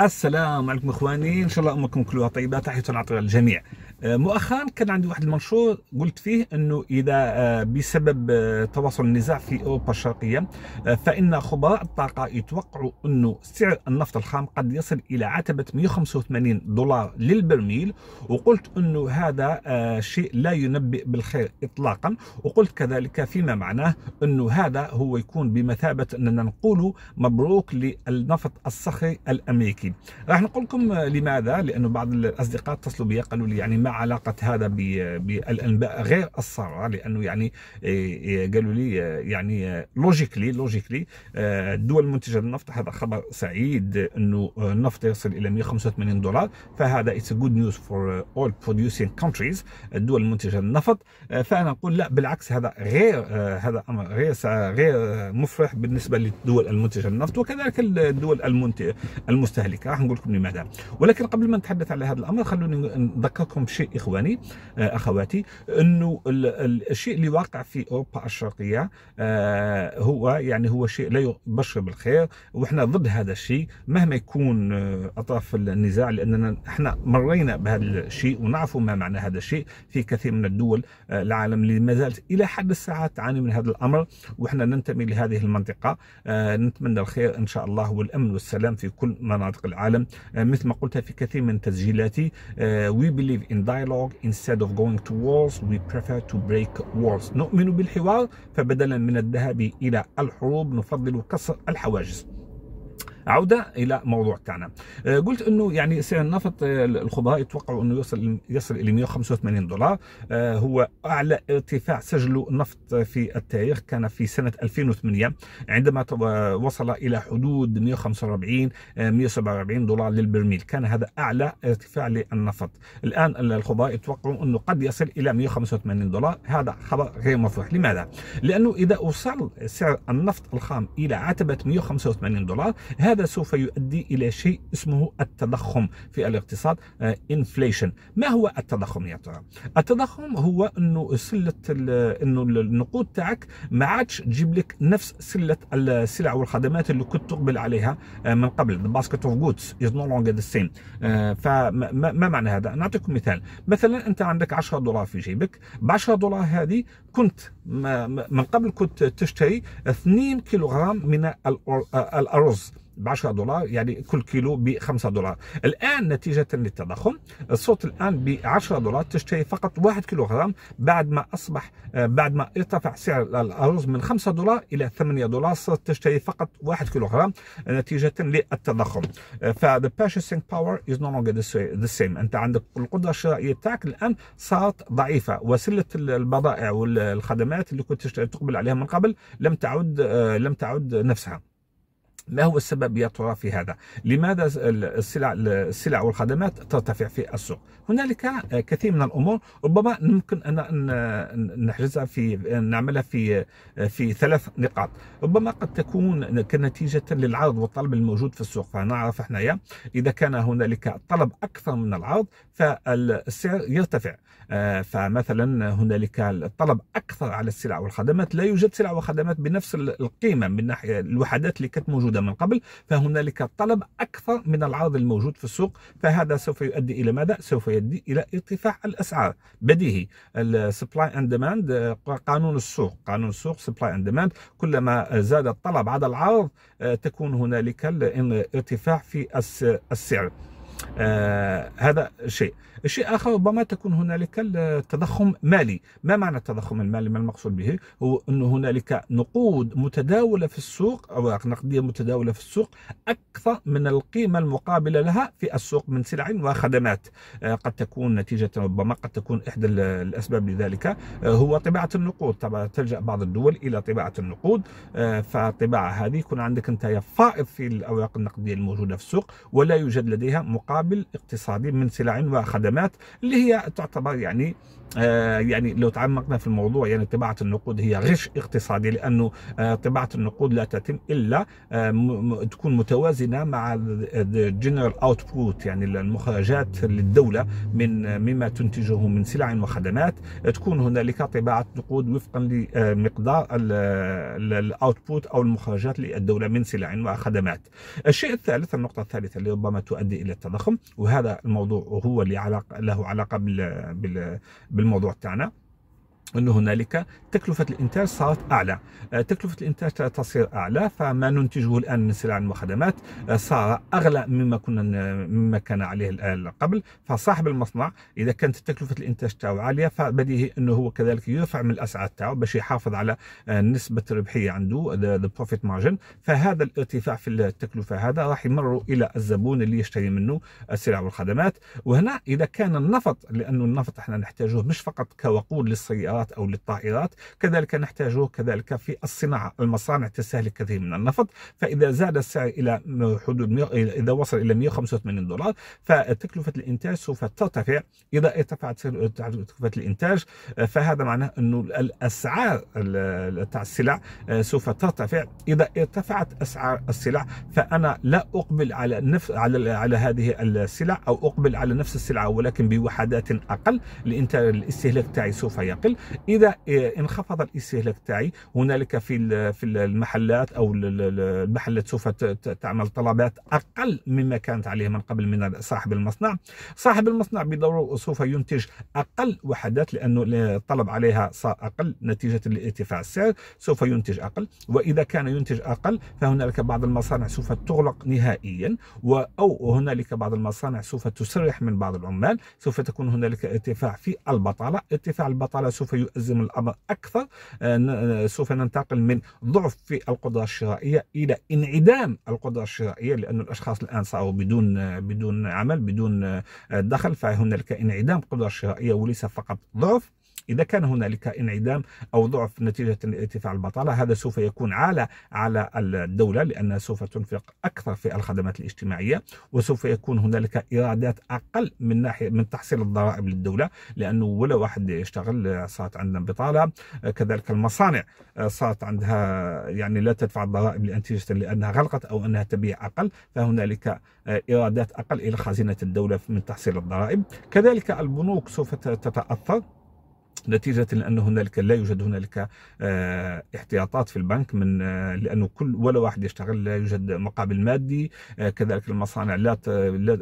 السلام عليكم اخواني ان شاء الله امكم كلها طيبه تحيه عطيه للجميع آه، مؤخرا كان عندي واحد المنشور قلت فيه انه اذا آه، بسبب آه، تواصل النزاع في اوروبا الشرقيه فان خبراء الطاقه يتوقعوا انه سعر النفط الخام قد يصل الى عتبه 185 دولار للبرميل وقلت انه هذا شيء لا ينبئ بالخير اطلاقا وقلت كذلك فيما معناه انه هذا هو يكون بمثابه اننا نقول مبروك للنفط الصخري الامريكي راح نقول لكم لماذا لانه بعض الاصدقاء اتصلوا بي قالوا لي يعني ما علاقه هذا بالانباء غير الثروه لانه يعني إيه، إيه، قالوا لي إيه، يعني لوجيكلي لوجيكلي الدول المنتجه للنفط هذا خبر سعيد انه النفط يصل الى 185 دولار فهذا اتس جود نيوز فور اول بروديوسينج كونتريز الدول المنتجه للنفط فانا اقول لا بالعكس هذا غير هذا امر غير غير مفرح بالنسبه للدول المنتجه للنفط وكذلك الدول المنتجة المستهلكه راح نقول لكم لماذا ولكن قبل ما نتحدث على هذا الامر خلوني نذكركم بشيء شيء اخواني آه، اخواتي انه الشيء اللي واقع في اوروبا الشرقيه آه، هو يعني هو شيء لا يبشر بالخير وإحنا ضد هذا الشيء مهما يكون آه، اطراف النزاع لاننا احنا مرينا بهذا الشيء ونعرف ما معنى هذا الشيء في كثير من الدول العالم اللي ما زالت الى حد الساعه تعاني من هذا الامر واحنا ننتمي لهذه المنطقه نتمنى الخير ان شاء الله والامن والسلام في كل مناطق العالم مثل ما قلتها في كثير من تسجيلاتي وي بليف ان dialogue instead of going to walls we prefer to break walls نؤمن بالحوار فبدلا من الذهاب إلى الحروب نفضل كسر الحواجز عوده الى موضوع تاعنا آه، قلت انه يعني سعر النفط آه، الخبراء يتوقعوا انه يصل يصل الى 185 دولار آه، هو اعلى ارتفاع سجله النفط في التاريخ كان في سنه 2008 عندما وصل الى حدود 145 147 دولار للبرميل كان هذا اعلى ارتفاع للنفط الان الخبراء يتوقعوا انه قد يصل الى 185 دولار هذا خبر غير مفرح لماذا لانه اذا وصل سعر النفط الخام الى عتبه 185 دولار هذا هذا سوف يؤدي إلى شيء اسمه التضخم في الاقتصاد انفليشن آه، ما هو التضخم يا ترى التضخم هو انه سله انه النقود تاعك ما عادش تجيب لك نفس سله السلع والخدمات اللي كنت تقبل عليها آه، من قبل the basket of goods is no longer the same آه، فما معنى هذا نعطيكم مثال مثلا انت عندك 10 دولار في جيبك ب 10 دولار هذه كنت من قبل كنت تشتري 2 كيلوغرام من الارز ب 10 دولار يعني كل كيلو ب 5 دولار الان نتيجه للتضخم الصوت الان ب 10 دولار تشتري فقط 1 كيلو غرام بعد ما اصبح آه، بعد ما ارتفع سعر الارز من 5 دولار الى 8 دولار صرت تشتري فقط 1 كيلو غرام نتيجه للتضخم آه، the purchasing power is no longer the same انت عندك القدره الشرائيه تاعك الان صارت ضعيفه وسله البضائع والخدمات اللي كنت تقبل عليها من قبل لم تعد آه، لم تعد نفسها ما هو السبب يا ترى في هذا؟ لماذا السلع السلع والخدمات ترتفع في السوق؟ هنالك آه، كثير من الامور ربما ممكن ان نحجزها في نعملها في آه، في ثلاث نقاط، ربما قد تكون كنتيجه للعرض والطلب الموجود في السوق، فنعرف حنايا اذا كان هنالك طلب اكثر من العرض فالسعر يرتفع. آه، فمثلا هنالك الطلب اكثر على السلع والخدمات، لا يوجد سلع وخدمات بنفس القيمه من ناحيه الوحدات اللي كانت موجوده موجودة من قبل فهنالك طلب أكثر من العرض الموجود في السوق فهذا سوف يؤدي إلى ماذا؟ سوف يؤدي إلى ارتفاع الأسعار بديهي السبلاي أند ديماند قانون السوق قانون السوق سبلاي أند ديماند كلما زاد الطلب على العرض آه، تكون هنالك ارتفاع في السعر آه، هذا شيء الشيء آخر ربما تكون هنالك التضخم مالي ما معنى التضخم المالي ما المقصود به هو أن هنالك نقود متداولة في السوق أوراق نقدية متداولة في السوق أكثر من القيمة المقابلة لها في السوق من سلع وخدمات آه، قد تكون نتيجة ربما قد تكون إحدى الأسباب لذلك آه، هو طباعة النقود طبعا تلجأ بعض الدول إلى طباعة النقود فالطباعة هذه يكون عندك أنت فائض في الأوراق النقدية الموجودة في السوق ولا يوجد لديها مقابلة مقابل اقتصادي من سلع وخدمات اللي هي تعتبر يعني آه يعني لو تعمقنا في الموضوع يعني طباعة النقود هي غش اقتصادي لأنه آه طباعة النقود لا تتم إلا آه تكون متوازنة مع الجنرال اوتبوت يعني المخرجات للدولة من آه، مما تنتجه من سلع وخدمات تكون هنالك طباعة نقود وفقا لمقدار الاوتبوت أو المخرجات للدولة من سلع وخدمات الشيء الثالث النقطة الثالثة اللي ربما تؤدي إلى التضخم الضخم وهذا الموضوع هو اللي علاقة له علاقه بالموضوع تاعنا انه هنالك تكلفه الانتاج صارت اعلى آه، تكلفه الانتاج تصير اعلى فما ننتجه الان من سلع وخدمات آه، صار اغلى مما كنا مما كان عليه الان قبل فصاحب المصنع اذا كانت تكلفه الانتاج تاعو عاليه فبديهي انه هو كذلك يرفع من الاسعار تاعو باش يحافظ على آه، نسبه الربحيه عنده ذا بروفيت مارجن فهذا الارتفاع في التكلفه هذا راح يمر الى الزبون اللي يشتري منه السلع والخدمات وهنا اذا كان النفط لانه النفط احنا نحتاجه مش فقط كوقود للسيارات للسيارات أو للطائرات كذلك نحتاجه كذلك في الصناعة المصانع تستهلك كثير من النفط فإذا زاد السعر إلى حدود إذا وصل إلى 185 دولار فتكلفة الإنتاج سوف ترتفع إذا ارتفعت تكلفة الإنتاج آه، فهذا معناه انه الأسعار تاع السلع آه، سوف ترتفع إذا ارتفعت أسعار السلع فأنا لا أقبل على نفس على على هذه السلع أو أقبل على نفس السلعة ولكن بوحدات أقل الإنتاج الاستهلاك تاعي سوف يقل اذا إيه، انخفض الاستهلاك تاعي هنالك في في المحلات او المحلات سوف تعمل طلبات اقل مما كانت عليه من قبل من صاحب المصنع صاحب المصنع بدوره سوف ينتج اقل وحدات لانه الطلب عليها صار اقل نتيجه لارتفاع السعر سوف ينتج اقل واذا كان ينتج اقل فهنالك بعض المصانع سوف تغلق نهائيا او هنالك بعض المصانع سوف تسرح من بعض العمال سوف تكون هنالك ارتفاع في البطاله ارتفاع البطاله سوف يؤزم الأمر أكثر آه، آه، سوف ننتقل من ضعف في القدرة الشرائية إلى انعدام القدرة الشرائية لأن الأشخاص الآن صاروا بدون بدون عمل بدون آه، دخل فهنالك انعدام قدرة شرائية وليس فقط ضعف إذا كان هنالك انعدام أو ضعف نتيجة ارتفاع البطالة هذا سوف يكون على على الدولة لأنها سوف تنفق أكثر في الخدمات الاجتماعية وسوف يكون هنالك إيرادات أقل من ناحية من تحصيل الضرائب للدولة لأنه ولا واحد يشتغل صارت عندنا بطالة كذلك المصانع صارت عندها يعني لا تدفع الضرائب لأنتيجة لأنها غلقت أو أنها تبيع أقل فهنالك إيرادات أقل إلى خزينة الدولة من تحصيل الضرائب كذلك البنوك سوف تتأثر نتيجة لأن هنالك لا يوجد هنالك آه، احتياطات في البنك من آه، لأنه كل ولا واحد يشتغل لا يوجد مقابل مادي آه، كذلك المصانع لا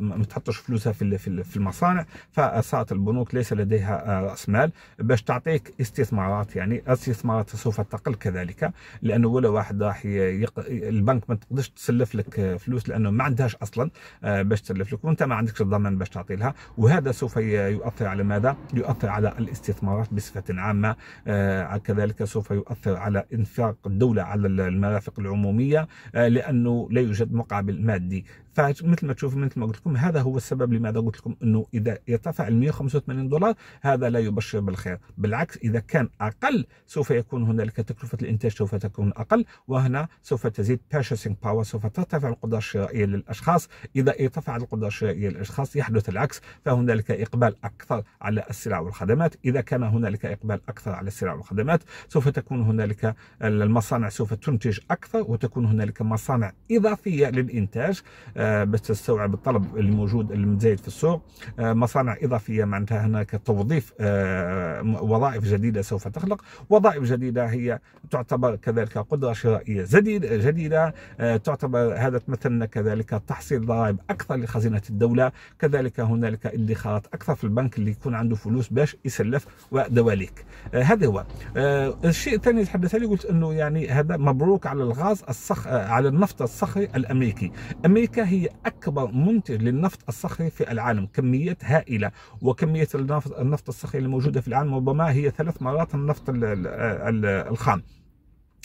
ما تحطش فلوسها في في المصانع فصارت البنوك ليس لديها رأس مال باش تعطيك استثمارات يعني استثمارات سوف تقل كذلك لأنه ولا واحد راح يق... البنك ما تقدرش تسلف لك فلوس لأنه ما عندهاش أصلا باش تسلف لك وأنت ما عندكش الضمان باش تعطي لها وهذا سوف يؤثر على ماذا؟ يؤثر على الاستثمار الاستثمارات بصفة عامة آه، كذلك سوف يؤثر على انفاق الدولة على المرافق العمومية آه، لأنه لا يوجد مقابل مادي فمثل ما تشوف مثل ما قلت لكم هذا هو السبب لماذا قلت لكم انه اذا يرتفع ال 185 دولار هذا لا يبشر بالخير بالعكس اذا كان اقل سوف يكون هنالك تكلفه الانتاج سوف تكون اقل وهنا سوف تزيد purchasing باور سوف ترتفع القدره الشرائيه للاشخاص اذا ارتفعت القدره الشرائيه للاشخاص يحدث العكس فهنالك اقبال اكثر على السلع والخدمات اذا كان هنالك إقبال أكثر على السلع والخدمات سوف تكون هنالك المصانع سوف تنتج أكثر وتكون هنالك مصانع إضافية للإنتاج آه، باش تستوعب الطلب الموجود المتزايد في السوق آه، مصانع إضافية معناتها هناك توظيف آه، وظائف جديدة سوف تخلق وظائف جديدة هي تعتبر كذلك قدرة شرائية جديدة تعتبر هذا تمثلنا كذلك تحصيل ضرائب أكثر لخزينة الدولة كذلك هنالك ادخارات أكثر في البنك اللي يكون عنده فلوس باش يسلف ودواليك آه، هذا هو آه، الشيء الثاني اللي تحدث لي قلت انه يعني هذا مبروك على الغاز الصخ آه، على النفط الصخري الامريكي امريكا هي اكبر منتج للنفط الصخري في العالم كميات هائله وكميه النفط النفط الصخري الموجوده في العالم ربما هي ثلاث مرات النفط الخام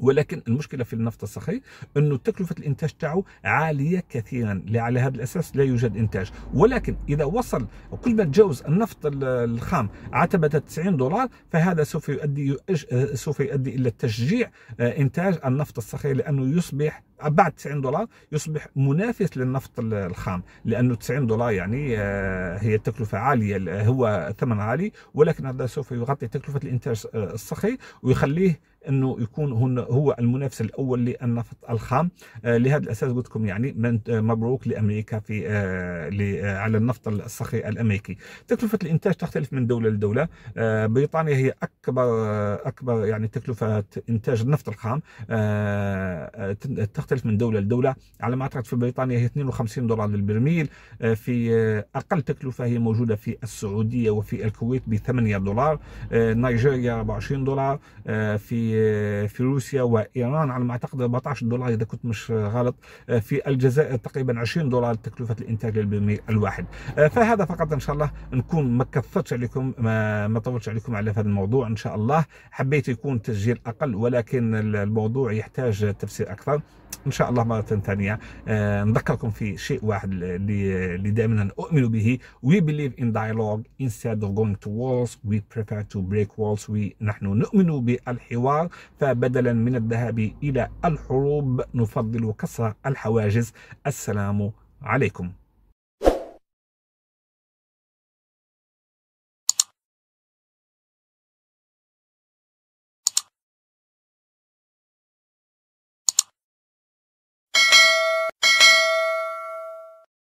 ولكن المشكله في النفط الصخري انه تكلفه الانتاج تاعه عاليه كثيرا على هذا الاساس لا يوجد انتاج ولكن اذا وصل كل ما تجاوز النفط الخام عتبه 90 دولار فهذا سوف يؤدي آه، سوف يؤدي الى تشجيع آه، انتاج النفط الصخري لانه يصبح بعد 90 دولار يصبح منافس للنفط الخام لانه 90 دولار يعني آه، هي تكلفه عاليه هو ثمن عالي ولكن هذا سوف يغطي تكلفه الانتاج الصخري ويخليه انه يكون هو المنافس الاول للنفط الخام آه، لهذا الاساس قلت لكم يعني آه، مبروك لامريكا في آه، على النفط الصخري الامريكي تكلفه الانتاج تختلف من دوله لدوله بريطانيا هي اكبر اكبر يعني تكلفه انتاج النفط الخام تختلف من دوله لدوله على ما اعتقد في بريطانيا هي 52 دولار للبرميل في اقل تكلفه هي موجوده في السعوديه وفي الكويت ب 8 دولار نيجيريا 24 دولار في في روسيا وايران على ما اعتقد 14 دولار اذا كنت مش غلط آه، في الجزائر تقريبا 20 دولار تكلفه الانتاج للبرميل الواحد آه، فهذا فقط ان شاء الله نكون ما كثرتش عليكم ما, ما طولتش عليكم على هذا الموضوع ان شاء الله حبيت يكون تسجيل اقل ولكن الموضوع يحتاج تفسير اكثر ان شاء الله مره ثانيه آه نذكركم في شيء واحد اللي دائما اؤمن به وي بليف ان دايلوج instead اوف جوينغ تو وولز وي بريفير تو بريك وولز we نحن نؤمن بالحوار فبدلا من الذهاب الى الحروب نفضل كسر الحواجز السلام عليكم